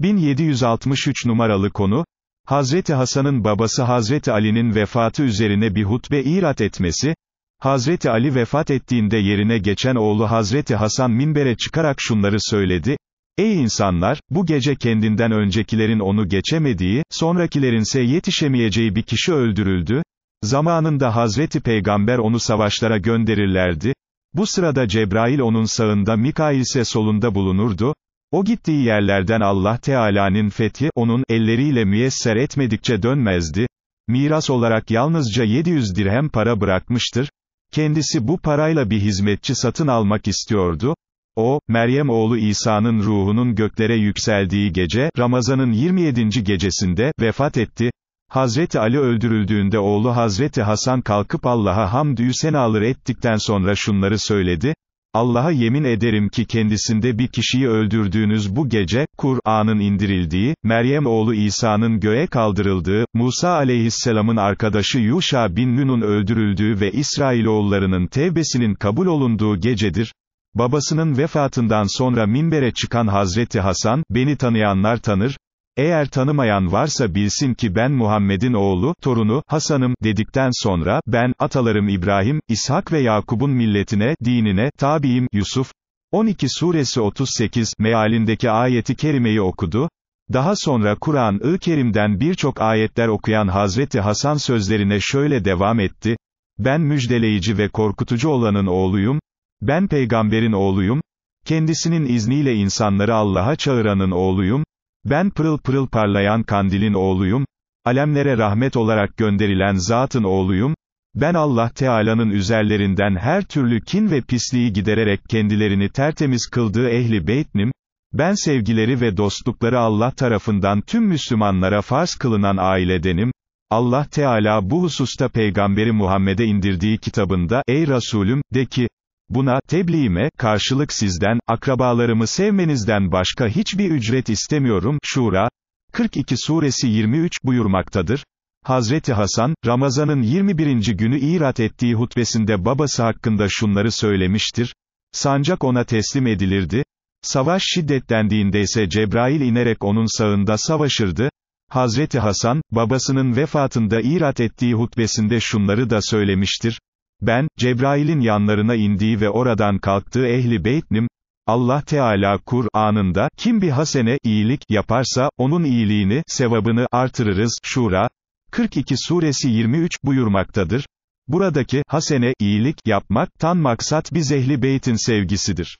1763 numaralı konu, Hazreti Hasan'ın babası Hazreti Ali'nin vefatı üzerine bir hutbe irat etmesi, Hazreti Ali vefat ettiğinde yerine geçen oğlu Hazreti Hasan minbere çıkarak şunları söyledi, Ey insanlar, bu gece kendinden öncekilerin onu geçemediği, sonrakilerinse yetişemeyeceği bir kişi öldürüldü, zamanında Hazreti Peygamber onu savaşlara gönderirlerdi, bu sırada Cebrail onun sağında Mikail ise solunda bulunurdu, o gittiği yerlerden Allah Teala'nın fethi, onun, elleriyle müyesser etmedikçe dönmezdi, miras olarak yalnızca 700 dirhem para bırakmıştır, kendisi bu parayla bir hizmetçi satın almak istiyordu, o, Meryem oğlu İsa'nın ruhunun göklere yükseldiği gece, Ramazan'ın 27. gecesinde, vefat etti, Hazreti Ali öldürüldüğünde oğlu Hazreti Hasan kalkıp Allah'a hamdü senalar ettikten sonra şunları söyledi, Allah'a yemin ederim ki kendisinde bir kişiyi öldürdüğünüz bu gece, Kur'an'ın indirildiği, Meryem oğlu İsa'nın göğe kaldırıldığı, Musa aleyhisselamın arkadaşı Yuşa bin Nun'un öldürüldüğü ve İsrailoğullarının tevbesinin kabul olunduğu gecedir, Babasının vefatından sonra minbere çıkan Hazreti Hasan, beni tanıyanlar tanır, eğer tanımayan varsa bilsin ki ben Muhammed'in oğlu, torunu, Hasan'ım, dedikten sonra, ben, atalarım İbrahim, İshak ve Yakub'un milletine, dinine, tabiim, Yusuf, 12 suresi 38, mealindeki ayeti kerimeyi okudu, daha sonra Kur'an-ı Kerim'den birçok ayetler okuyan Hazreti Hasan sözlerine şöyle devam etti, ben müjdeleyici ve korkutucu olanın oğluyum, ben peygamberin oğluyum, kendisinin izniyle insanları Allah'a çağıranın oğluyum, ben pırıl pırıl parlayan kandilin oğluyum, alemlere rahmet olarak gönderilen zatın oğluyum, ben Allah Teala'nın üzerlerinden her türlü kin ve pisliği gidererek kendilerini tertemiz kıldığı ehli beytnim, ben sevgileri ve dostlukları Allah tarafından tüm Müslümanlara farz kılınan ailedenim, Allah Teala bu hususta Peygamberi Muhammed'e indirdiği kitabında, ey Resulüm, de ki, Buna, tebliğime, karşılık sizden, akrabalarımı sevmenizden başka hiçbir ücret istemiyorum, Şura, 42 suresi 23 buyurmaktadır. Hazreti Hasan, Ramazan'ın 21. günü irat ettiği hutbesinde babası hakkında şunları söylemiştir. Sancak ona teslim edilirdi. Savaş şiddetlendiğinde ise Cebrail inerek onun sağında savaşırdı. Hazreti Hasan, babasının vefatında irat ettiği hutbesinde şunları da söylemiştir. Ben, Cebrail'in yanlarına indiği ve oradan kalktığı ehli beytnim, Allah Teala Kur'an'ında, kim bir hasene, iyilik, yaparsa, onun iyiliğini, sevabını, artırırız, Şura, 42 suresi 23 buyurmaktadır. Buradaki, hasene, iyilik, yapmak, tan maksat bir zehli beytin sevgisidir.